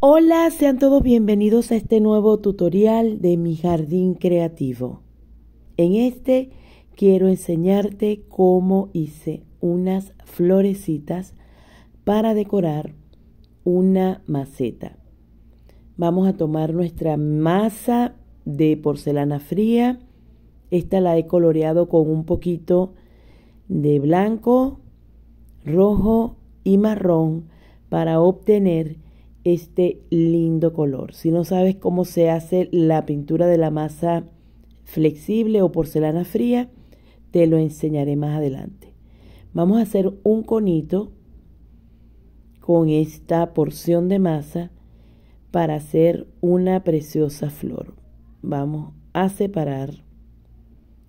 Hola, sean todos bienvenidos a este nuevo tutorial de mi jardín creativo. En este quiero enseñarte cómo hice unas florecitas para decorar una maceta. Vamos a tomar nuestra masa de porcelana fría. Esta la he coloreado con un poquito de blanco, rojo y marrón para obtener este lindo color. Si no sabes cómo se hace la pintura de la masa flexible o porcelana fría, te lo enseñaré más adelante. Vamos a hacer un conito con esta porción de masa para hacer una preciosa flor. Vamos a separar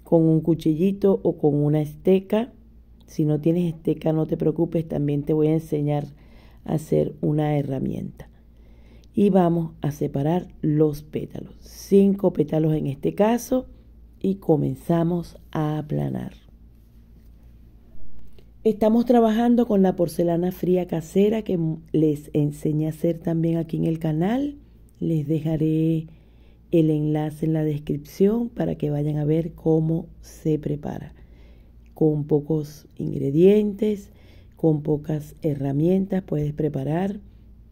con un cuchillito o con una esteca. Si no tienes esteca, no te preocupes, también te voy a enseñar hacer una herramienta. Y vamos a separar los pétalos. Cinco pétalos en este caso y comenzamos a aplanar. Estamos trabajando con la porcelana fría casera que les enseñé a hacer también aquí en el canal. Les dejaré el enlace en la descripción para que vayan a ver cómo se prepara. Con pocos ingredientes con pocas herramientas puedes preparar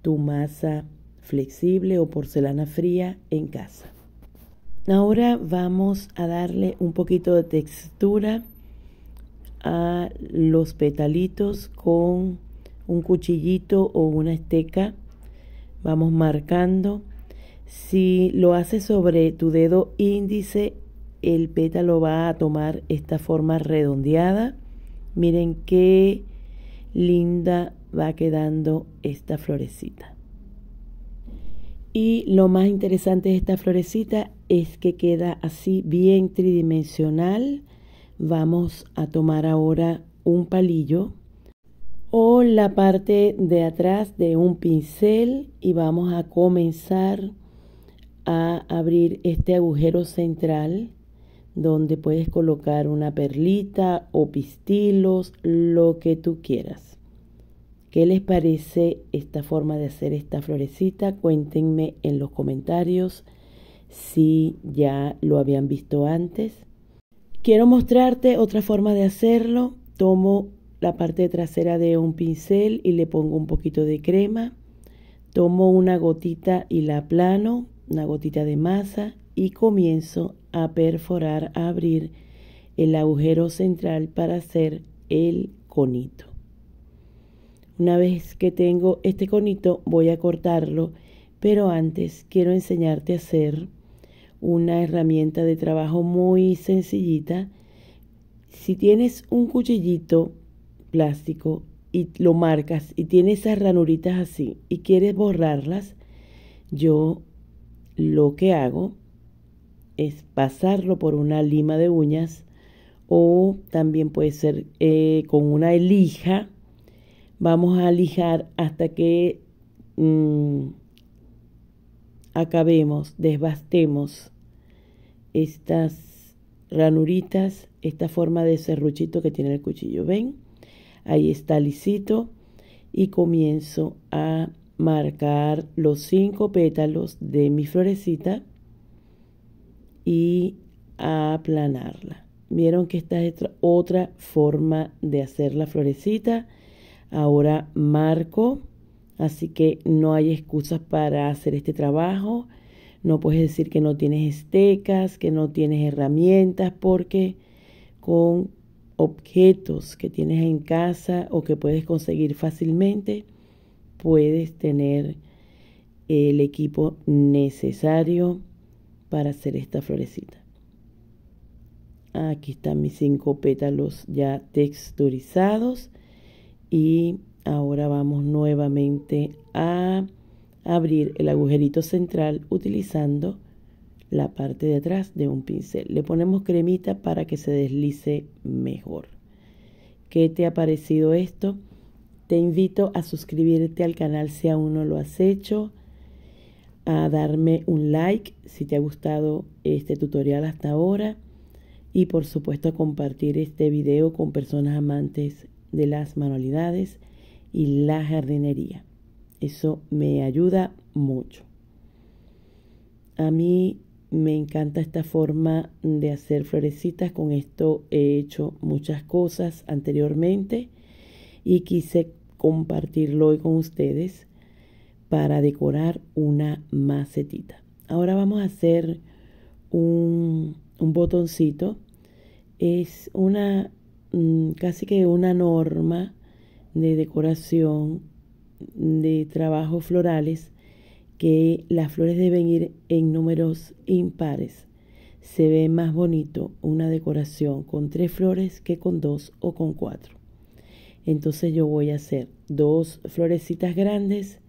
tu masa flexible o porcelana fría en casa. Ahora vamos a darle un poquito de textura a los petalitos con un cuchillito o una esteca. Vamos marcando. Si lo haces sobre tu dedo índice, el pétalo va a tomar esta forma redondeada. Miren qué linda va quedando esta florecita. Y lo más interesante de esta florecita es que queda así bien tridimensional. Vamos a tomar ahora un palillo o la parte de atrás de un pincel y vamos a comenzar a abrir este agujero central donde puedes colocar una perlita o pistilos, lo que tú quieras. ¿Qué les parece esta forma de hacer esta florecita? Cuéntenme en los comentarios si ya lo habían visto antes. Quiero mostrarte otra forma de hacerlo. Tomo la parte trasera de un pincel y le pongo un poquito de crema. Tomo una gotita y la plano una gotita de masa y comienzo a perforar, a abrir el agujero central para hacer el conito. Una vez que tengo este conito voy a cortarlo, pero antes quiero enseñarte a hacer una herramienta de trabajo muy sencillita. Si tienes un cuchillito plástico y lo marcas y tiene esas ranuritas así y quieres borrarlas, yo lo que hago es pasarlo por una lima de uñas o también puede ser eh, con una lija. Vamos a lijar hasta que mm, acabemos, desbastemos estas ranuritas, esta forma de serruchito que tiene el cuchillo. ¿Ven? Ahí está lisito y comienzo a marcar los cinco pétalos de mi florecita y aplanarla. Vieron que esta es otra forma de hacer la florecita. Ahora marco, así que no hay excusas para hacer este trabajo. No puedes decir que no tienes estecas, que no tienes herramientas, porque con objetos que tienes en casa o que puedes conseguir fácilmente, puedes tener el equipo necesario para hacer esta florecita. Ah, aquí están mis cinco pétalos ya texturizados y ahora vamos nuevamente a abrir el agujerito central utilizando la parte de atrás de un pincel. Le ponemos cremita para que se deslice mejor. ¿Qué te ha parecido esto? Te invito a suscribirte al canal si aún no lo has hecho a darme un like si te ha gustado este tutorial hasta ahora y por supuesto a compartir este video con personas amantes de las manualidades y la jardinería. Eso me ayuda mucho. A mí me encanta esta forma de hacer florecitas. Con esto he hecho muchas cosas anteriormente y quise compartirlo hoy con ustedes para decorar una macetita. Ahora vamos a hacer un, botoncito. Es una mm, casi que una norma de decoración de trabajos florales que las flores deben ir en números impares. Se ve más bonito una decoración con tres flores que con dos o con cuatro. Entonces yo voy a hacer dos florecitas grandes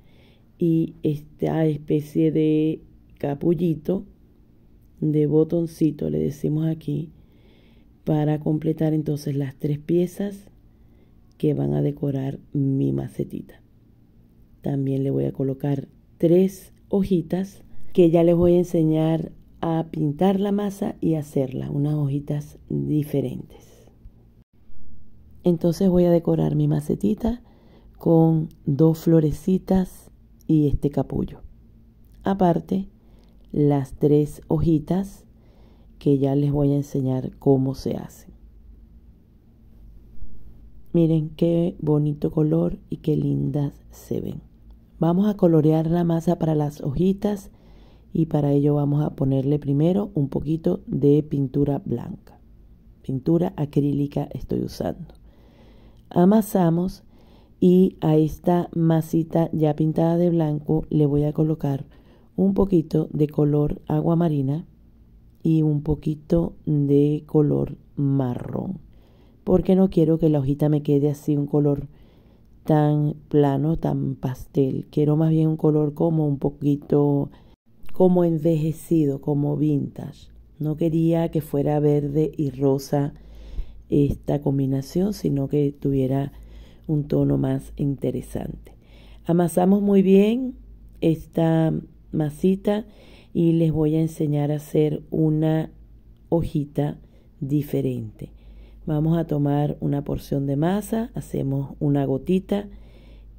y esta especie de capullito de botoncito le decimos aquí para completar entonces las tres piezas que van a decorar mi macetita también le voy a colocar tres hojitas que ya les voy a enseñar a pintar la masa y hacerla unas hojitas diferentes entonces voy a decorar mi macetita con dos florecitas y este capullo. Aparte, las tres hojitas que ya les voy a enseñar cómo se hacen. Miren qué bonito color y qué lindas se ven. Vamos a colorear la masa para las hojitas y para ello vamos a ponerle primero un poquito de pintura blanca. Pintura acrílica estoy usando. Amasamos y a esta masita ya pintada de blanco le voy a colocar un poquito de color agua marina y un poquito de color marrón porque no quiero que la hojita me quede así un color tan plano, tan pastel. Quiero más bien un color como un poquito como envejecido, como vintage. No quería que fuera verde y rosa esta combinación, sino que tuviera un tono más interesante. Amasamos muy bien esta masita y les voy a enseñar a hacer una hojita diferente. Vamos a tomar una porción de masa, hacemos una gotita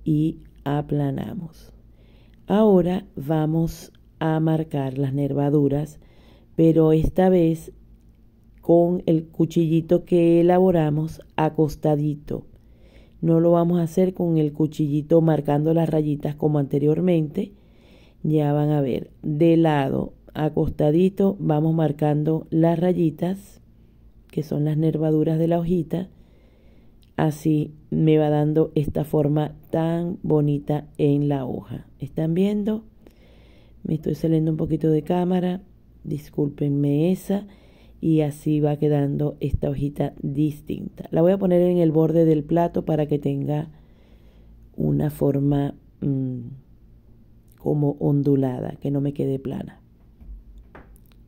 y aplanamos. Ahora vamos a marcar las nervaduras, pero esta vez con el cuchillito que elaboramos acostadito no lo vamos a hacer con el cuchillito marcando las rayitas como anteriormente. Ya van a ver, de lado, acostadito, vamos marcando las rayitas, que son las nervaduras de la hojita. Así me va dando esta forma tan bonita en la hoja. ¿Están viendo? Me estoy saliendo un poquito de cámara. Discúlpenme esa y así va quedando esta hojita distinta. La voy a poner en el borde del plato para que tenga una forma mm, como ondulada, que no me quede plana.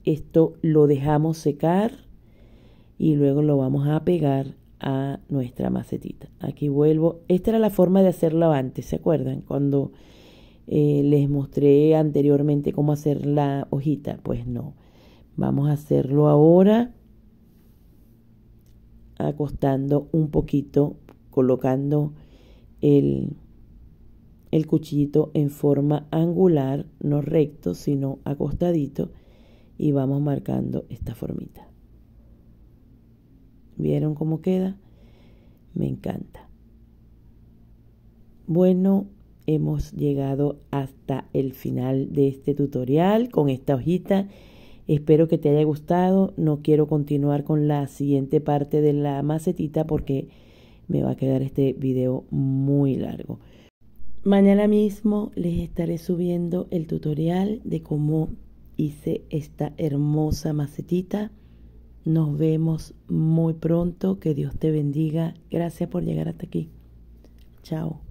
Esto lo dejamos secar y luego lo vamos a pegar a nuestra macetita. Aquí vuelvo. Esta era la forma de hacerlo antes, ¿se acuerdan? Cuando eh, les mostré anteriormente cómo hacer la hojita. Pues no. Vamos a hacerlo ahora acostando un poquito, colocando el, el en forma angular, no recto, sino acostadito, y vamos marcando esta formita. ¿Vieron cómo queda? Me encanta. Bueno, hemos llegado hasta el final de este tutorial con esta hojita Espero que te haya gustado. No quiero continuar con la siguiente parte de la macetita porque me va a quedar este video muy largo. Mañana mismo les estaré subiendo el tutorial de cómo hice esta hermosa macetita. Nos vemos muy pronto. Que Dios te bendiga. Gracias por llegar hasta aquí. Chao.